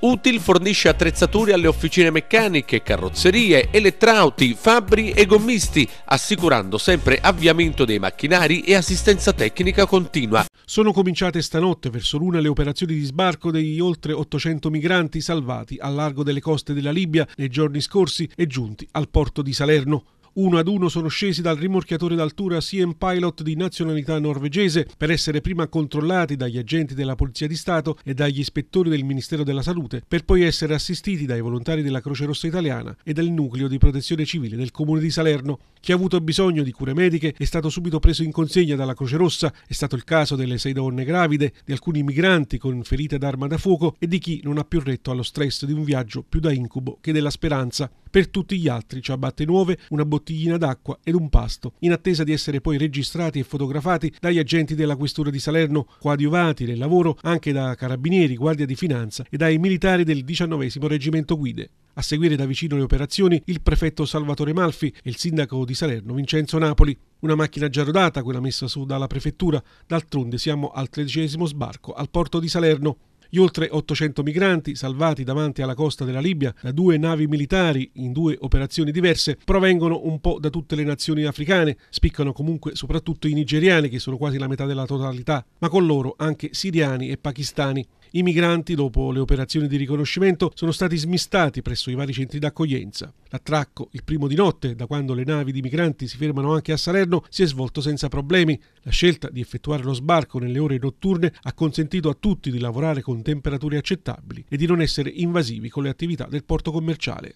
Util fornisce attrezzature alle officine meccaniche, carrozzerie, elettrauti, fabbri e gommisti, assicurando sempre avviamento dei macchinari e assistenza tecnica continua. Sono cominciate stanotte verso l'una le operazioni di sbarco degli oltre 800 migranti salvati al largo delle coste della Libia nei giorni scorsi e giunti al porto di Salerno. Uno ad uno sono scesi dal rimorchiatore d'altura CM Pilot di nazionalità norvegese per essere prima controllati dagli agenti della Polizia di Stato e dagli ispettori del Ministero della Salute, per poi essere assistiti dai volontari della Croce Rossa Italiana e dal nucleo di protezione civile del Comune di Salerno. Chi ha avuto bisogno di cure mediche è stato subito preso in consegna dalla Croce Rossa, è stato il caso delle sei donne gravide, di alcuni migranti con ferite d'arma da fuoco e di chi non ha più retto allo stress di un viaggio più da incubo che della speranza. Per tutti gli altri ciabatte nuove, una bottiglina d'acqua ed un pasto, in attesa di essere poi registrati e fotografati dagli agenti della Questura di Salerno, coadiuvati nel lavoro anche da carabinieri, guardia di finanza e dai militari del 19 Reggimento Guide. A seguire da vicino le operazioni il prefetto Salvatore Malfi e il sindaco di Salerno Vincenzo Napoli. Una macchina già rodata, quella messa su dalla prefettura. D'altronde siamo al tredicesimo sbarco al porto di Salerno. Gli oltre 800 migranti salvati davanti alla costa della Libia da due navi militari in due operazioni diverse provengono un po' da tutte le nazioni africane, spiccano comunque soprattutto i nigeriani che sono quasi la metà della totalità, ma con loro anche siriani e pakistani. I migranti, dopo le operazioni di riconoscimento, sono stati smistati presso i vari centri d'accoglienza. L'attracco, il primo di notte, da quando le navi di migranti si fermano anche a Salerno, si è svolto senza problemi. La scelta di effettuare lo sbarco nelle ore notturne ha consentito a tutti di lavorare con con temperature accettabili e di non essere invasivi con le attività del porto commerciale.